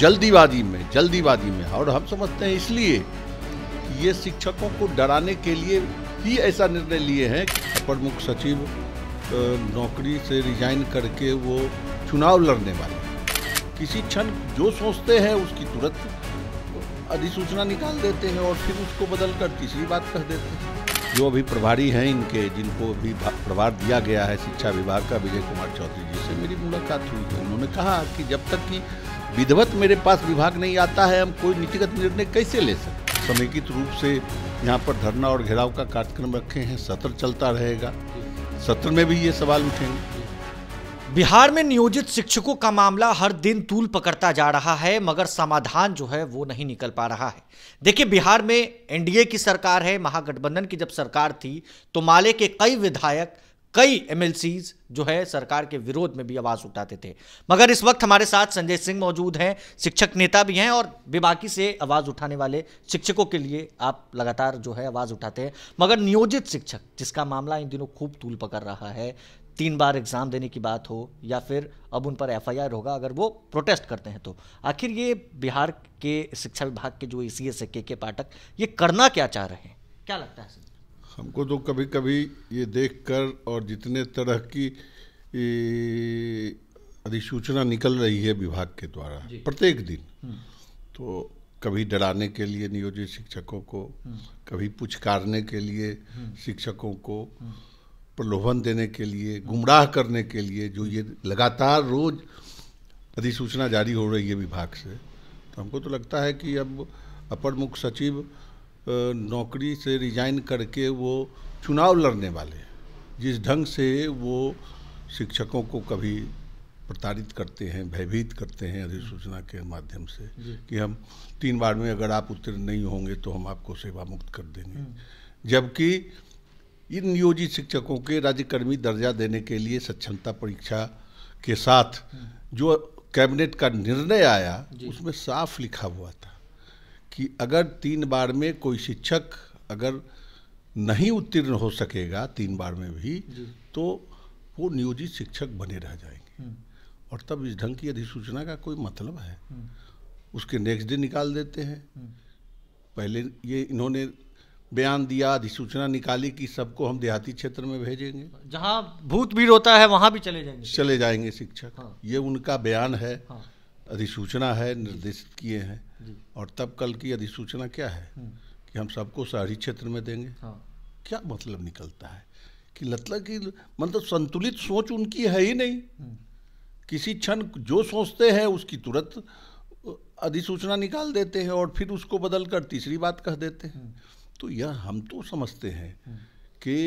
जल्दीबाजी में जल्दीबाजी में और हम समझते हैं इसलिए ये शिक्षकों को डराने के लिए ही ऐसा निर्णय लिए हैं अपर मुख्य सचिव नौकरी से रिजाइन करके वो चुनाव लड़ने वाले किसी क्षण जो सोचते हैं उसकी तुरंत अधिसूचना निकाल देते हैं और फिर उसको बदल कर तीसरी बात कह देते हैं जो अभी प्रभारी हैं इनके जिनको अभी प्रभार दिया गया है शिक्षा विभाग का विजय कुमार चौधरी जी से मेरी मुलाकात हुई है उन्होंने कहा कि जब तक कि विधवत मेरे पास विभाग नहीं आता है हम कोई नीतिगत निर्णय कैसे ले सकते समेकित रूप से यहाँ पर धरना और घेराव का कार्यक्रम रखे हैं सत्र चलता रहेगा सत्र में भी ये सवाल उठेंगे बिहार में नियोजित शिक्षकों का मामला हर दिन तूल पकड़ता जा रहा है मगर समाधान जो है वो नहीं निकल पा रहा है देखिए बिहार में एनडीए की सरकार है महागठबंधन की जब सरकार थी तो माले के कई विधायक कई एम जो है सरकार के विरोध में भी आवाज उठाते थे मगर इस वक्त हमारे साथ संजय सिंह मौजूद हैं शिक्षक नेता भी हैं और बेबाकी से आवाज उठाने वाले शिक्षकों के लिए आप लगातार जो है आवाज उठाते हैं मगर नियोजित शिक्षक जिसका मामला इन दिनों खूब तूल पकड़ रहा है तीन बार एग्जाम देने की बात हो या फिर अब उन पर एफ होगा अगर वो प्रोटेस्ट करते हैं तो आखिर ये बिहार के शिक्षा विभाग के जो ई सी एस के के पाठक ये करना क्या चाह रहे हैं क्या लगता है हमको तो कभी कभी ये देखकर और जितने तरह की अधिसूचना निकल रही है विभाग के द्वारा प्रत्येक दिन हम्म। तो कभी डराने के लिए नियोजित शिक्षकों को हम्म। कभी पुचकारने के लिए हम्म। शिक्षकों को प्रलोभन देने के लिए गुमराह करने के लिए जो ये लगातार रोज अधिसूचना जारी हो रही है विभाग से तो हमको तो लगता है कि अब अपर मुख्य सचिव नौकरी से रिजाइन करके वो चुनाव लड़ने वाले जिस ढंग से वो शिक्षकों को कभी प्रताड़ित करते हैं भयभीत करते हैं अधिसूचना के माध्यम से कि हम तीन बार में अगर आप उत्तीर्ण नहीं होंगे तो हम आपको सेवा मुक्त कर देंगे हम्म। जबकि इन नियोजित शिक्षकों के राज्यकर्मी दर्जा देने के लिए सक्षमता परीक्षा के साथ हम्म। जो कैबिनेट का निर्णय आया उसमें साफ लिखा हुआ था कि अगर तीन बार में कोई शिक्षक अगर नहीं उत्तीर्ण हो सकेगा तीन बार में भी तो वो नियोजित शिक्षक बने रह जाएंगे हम्म। और तब इस ढंग की अधिसूचना का कोई मतलब है हम्म। उसके नेक्स्ट डे निकाल देते हैं हम्म। पहले ये इन्होंने बयान दिया अधिसूचना निकाली कि सबको हम देहाती क्षेत्र में भेजेंगे जहाँ भूत भीड़ होता है वहाँ भी चले जाएंगे चले जाएंगे शिक्षक हाँ। ये उनका बयान है हाँ। अधिसूचना है निर्देशित किए हैं और तब कल की अधिसूचना क्या है हम्म। कि हम सबको शहरी क्षेत्र में देंगे हाँ। क्या मतलब निकलता है कि मतलब कि मतलब संतुलित सोच उनकी है ही नहीं हम्म। किसी क्षण जो सोचते हैं उसकी तुरंत अधिसूचना निकाल देते हैं और फिर उसको बदल कर तीसरी बात कह देते हैं हम्म। तो यह हम तो समझते हैं कि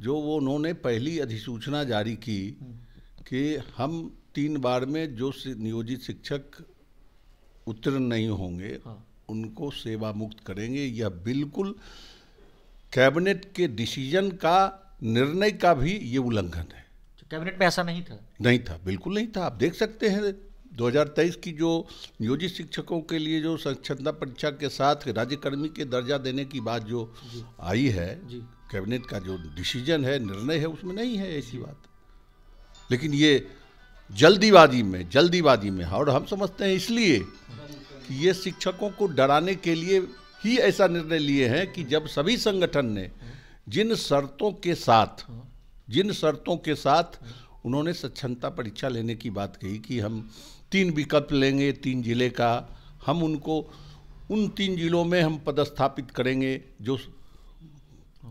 जो वो उन्होंने पहली अधिसूचना जारी की कि हम तीन बार में जो नियोजित शिक्षक उत्तीर्ण नहीं होंगे हाँ। उनको सेवा मुक्त करेंगे यह बिल्कुल कैबिनेट के डिसीजन का निर्णय का भी ये उल्लंघन है तो कैबिनेट में ऐसा नहीं था नहीं था बिल्कुल नहीं था आप देख सकते हैं 2023 की जो नियोजित शिक्षकों के लिए जो स्वच्छता परीक्षा के साथ राज्यकर्मी के दर्जा देने की बात जो आई है कैबिनेट का जो डिसीजन है निर्णय है उसमें नहीं है ऐसी बात लेकिन ये जल्दीबाजी में जल्दीबाजी में हाँ, और हम समझते हैं इसलिए कि ये शिक्षकों को डराने के लिए ही ऐसा निर्णय लिए हैं कि जब सभी संगठन ने जिन शर्तों के साथ जिन शर्तों के साथ उन्होंने सक्षमता परीक्षा लेने की बात कही कि हम तीन विकल्प लेंगे तीन जिले का हम उनको उन तीन जिलों में हम पदस्थापित करेंगे जो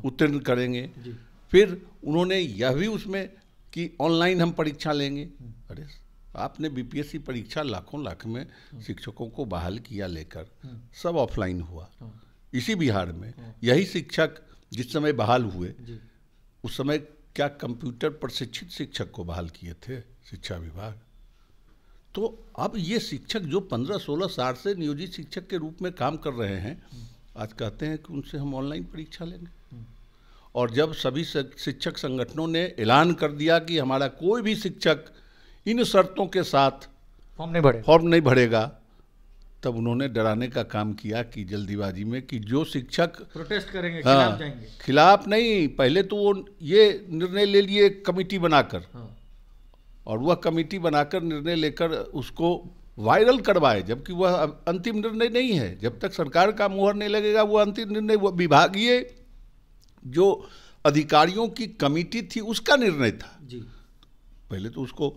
उत्तीर्ण करेंगे फिर उन्होंने यह भी उसमें कि ऑनलाइन हम परीक्षा लेंगे हम्म। अरे आपने बीपीएससी परीक्षा लाखों लाख में हम्म। शिक्षकों को बहाल किया लेकर हम्म। सब ऑफलाइन हुआ हाँ। इसी बिहार में हाँ। यही शिक्षक जिस समय बहाल हुए उस समय क्या कंप्यूटर प्रशिक्षित शिक्षक को बहाल किए थे शिक्षा विभाग तो अब ये शिक्षक जो पंद्रह सोलह साल से नियोजित शिक्षक के रूप में काम कर रहे हैं आज कहते हैं कि उनसे हम ऑनलाइन परीक्षा लेंगे और जब सभी शिक्षक संगठनों ने ऐलान कर दिया कि हमारा कोई भी शिक्षक इन शर्तों के साथ फॉर्म नहीं भरे फॉर्म नहीं भरेगा तब उन्होंने डराने का काम किया कि जल्दीबाजी में कि जो शिक्षक प्रोटेस्ट करेंगे हाँ, खिलाफ जाएंगे खिलाफ नहीं पहले तो वो ये निर्णय ले लिए कमेटी बनाकर हाँ। और वह कमेटी बनाकर निर्णय लेकर उसको वायरल करवाए जबकि वह अंतिम निर्णय नहीं है जब तक सरकार का मुहर नहीं लगेगा वह अंतिम निर्णय वह विभागीय जो अधिकारियों की कमिटी थी उसका निर्णय था जी पहले तो उसको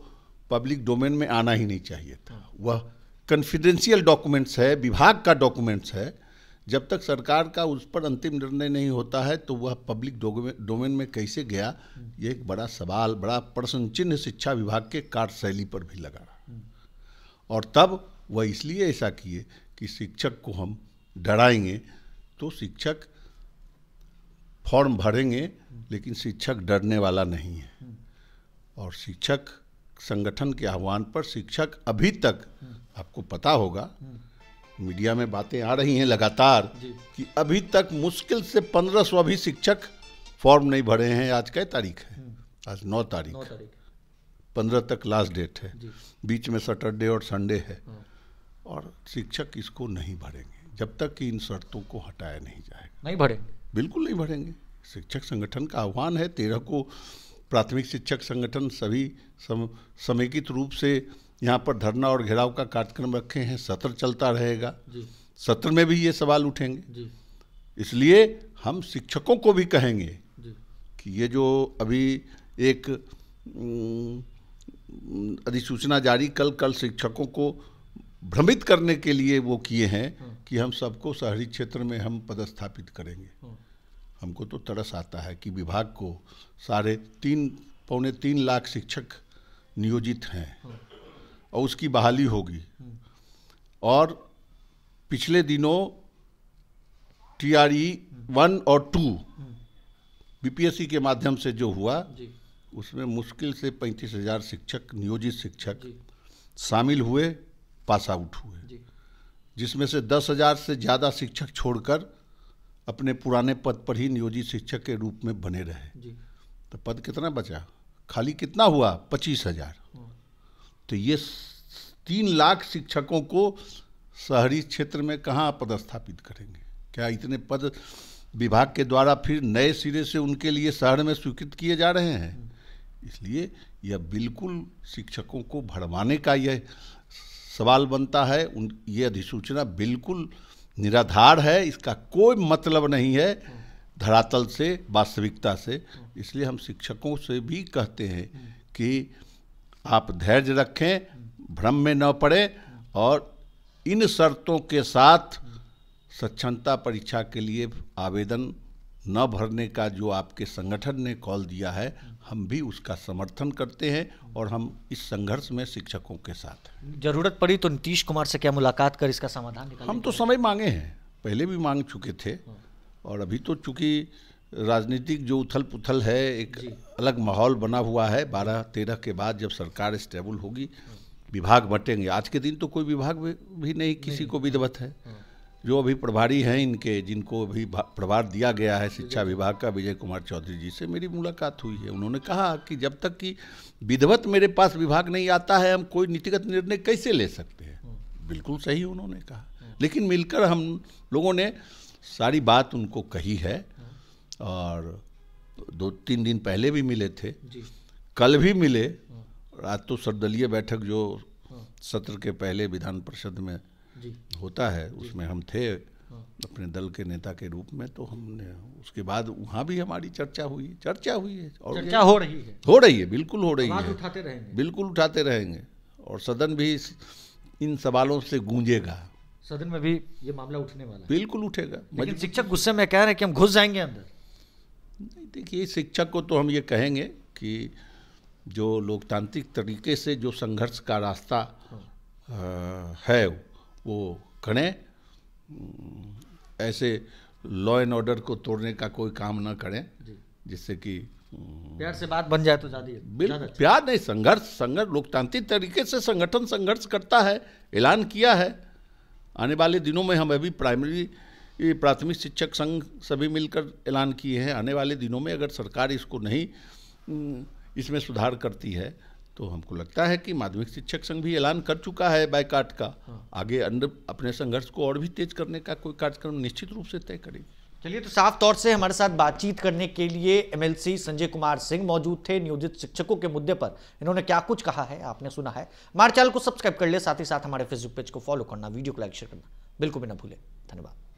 पब्लिक डोमेन में आना ही नहीं चाहिए था हाँ। वह कन्फिडेंशियल डॉक्यूमेंट्स है विभाग का डॉक्यूमेंट्स है जब तक सरकार का उस पर अंतिम निर्णय नहीं होता है तो वह पब्लिक डोमेन में कैसे गया ये एक बड़ा सवाल बड़ा प्रश्न चिन्ह शिक्षा विभाग के कार्यशैली पर भी लगा रहा हम्म। और तब वह इसलिए ऐसा किए कि शिक्षक को हम डराएंगे तो शिक्षक फॉर्म भरेंगे लेकिन शिक्षक डरने वाला नहीं है और शिक्षक संगठन के आह्वान पर शिक्षक अभी तक आपको पता होगा मीडिया में बातें आ रही हैं लगातार कि अभी तक मुश्किल से पंद्रह सौ अभी शिक्षक फॉर्म नहीं भरे हैं आज क्या तारीख है हम्म। आज नौ तारीख पंद्रह तक लास्ट डेट है बीच में सैटरडे और संडे है हाँ। और शिक्षक इसको नहीं भरेंगे जब तक कि इन शर्तों को हटाया नहीं जाएगा नहीं भरेंगे बिल्कुल नहीं बढ़ेंगे शिक्षक संगठन का आह्वान है तेरह को प्राथमिक शिक्षक संगठन सभी सम, समेकित रूप से यहाँ पर धरना और घेराव का कार्यक्रम रखे हैं सत्र चलता रहेगा सत्र में भी ये सवाल उठेंगे इसलिए हम शिक्षकों को भी कहेंगे कि ये जो अभी एक अधिसूचना जारी कल कल शिक्षकों को भ्रमित करने के लिए वो किए हैं कि हम सबको शहरी क्षेत्र में हम पदस्थापित करेंगे हमको तो तरस आता है कि विभाग को साढ़े तीन पौने तीन लाख शिक्षक नियोजित हैं और उसकी बहाली होगी और पिछले दिनों टी आर ई वन और टू बीपीएससी के माध्यम से जो हुआ उसमें मुश्किल से पैंतीस हज़ार शिक्षक नियोजित शिक्षक शामिल हुए पास आउट हुए जिसमें से दस हजार से ज़्यादा शिक्षक छोड़कर अपने पुराने पद पर ही नियोजित शिक्षक के रूप में बने रहे तो पद कितना बचा खाली कितना हुआ पच्चीस हजार तो ये तीन लाख शिक्षकों को शहरी क्षेत्र में कहाँ पदस्थापित करेंगे क्या इतने पद विभाग के द्वारा फिर नए सिरे से उनके लिए शहर में स्वीकृत किए जा रहे हैं हम्म। इसलिए यह बिल्कुल शिक्षकों को भरवाने का यह सवाल बनता है उन ये अधिसूचना बिल्कुल निराधार है इसका कोई मतलब नहीं है धरातल से वास्तविकता से इसलिए हम शिक्षकों से भी कहते हैं कि आप धैर्य रखें भ्रम में न पड़े और इन शर्तों के साथ सक्षमता परीक्षा के लिए आवेदन न भरने का जो आपके संगठन ने कॉल दिया है हम भी उसका समर्थन करते हैं और हम इस संघर्ष में शिक्षकों के साथ जरूरत पड़ी तो नीतीश कुमार से क्या मुलाकात कर इसका समाधान हम तो समय मांगे हैं पहले भी मांग चुके थे हाँ। और अभी तो चूंकि राजनीतिक जो उथल पुथल है एक अलग माहौल बना हुआ है बारह तेरह के बाद जब सरकार स्टेबल होगी हाँ। विभाग बटेंगे आज के दिन तो कोई विभाग भी, भी नहीं किसी को विधवत हाँ। है जो अभी प्रभारी हैं इनके जिनको अभी प्रभार दिया गया है शिक्षा विभाग का विजय कुमार चौधरी जी से मेरी मुलाकात हुई है उन्होंने कहा कि जब तक कि विधवत मेरे पास विभाग नहीं आता है हम कोई नीतिगत निर्णय कैसे ले सकते हैं हम्म। बिल्कुल सही उन्होंने कहा हम्म। लेकिन मिलकर हम लोगों ने सारी बात उनको कही है हम्म। और दो तीन दिन पहले भी मिले थे कल भी मिले रात तो सर्वदलीय बैठक जो सत्र के पहले विधान परिषद में होता है उसमें हम थे हाँ। अपने दल के नेता के रूप में तो हमने उसके बाद वहाँ भी हमारी चर्चा हुई चर्चा हुई है और चर्चा हो रही है हो रही है बिल्कुल हो रही है उठाते रहेंगे बिल्कुल उठाते रहेंगे और सदन भी इन सवालों से गूंजेगा सदन में भी ये मामला उठने वाला है बिल्कुल उठेगा लेकिन शिक्षक गुस्से में कह रहे हैं कि हम घुस जाएंगे अंदर नहीं देखिए शिक्षक को तो हम ये कहेंगे कि जो लोकतांत्रिक तरीके से जो संघर्ष का रास्ता हाँ। है वो खड़े ऐसे लॉ एंड ऑर्डर को तोड़ने का कोई काम ना करें जिससे कि प्यार से बात बन जाए तो ज्यादा अच्छा, बिल अच्छा। प्यार नहीं संघर्ष संघर्ष लोकतांत्रिक तरीके से संगठन संघर्ष करता है ऐलान किया है आने वाले दिनों में हम अभी प्राइमरी प्राथमिक शिक्षक संघ सभी मिलकर ऐलान किए हैं आने वाले दिनों में अगर सरकार इसको नहीं इसमें सुधार करती है तो हमको लगता है कि माध्यमिक शिक्षक संघ भी ऐलान कर चुका है बायकाट का हाँ। आगे अंडर अपने संघर्ष को और भी तेज करने का कोई कार्यक्रम निश्चित रूप से तय करेगी चलिए तो साफ तौर से हमारे साथ बातचीत करने के लिए एमएलसी संजय कुमार सिंह मौजूद थे नियोजित शिक्षकों के मुद्दे पर इन्होंने क्या कुछ कहा है आपने सुना है हमारे चैनल को सब्सक्राइब कर ले साथ ही साथ हमारे फेसबुक पेज को फॉलो करना वीडियो को लाइक शेयर करना बिल्कुल भी ना भूले धन्यवाद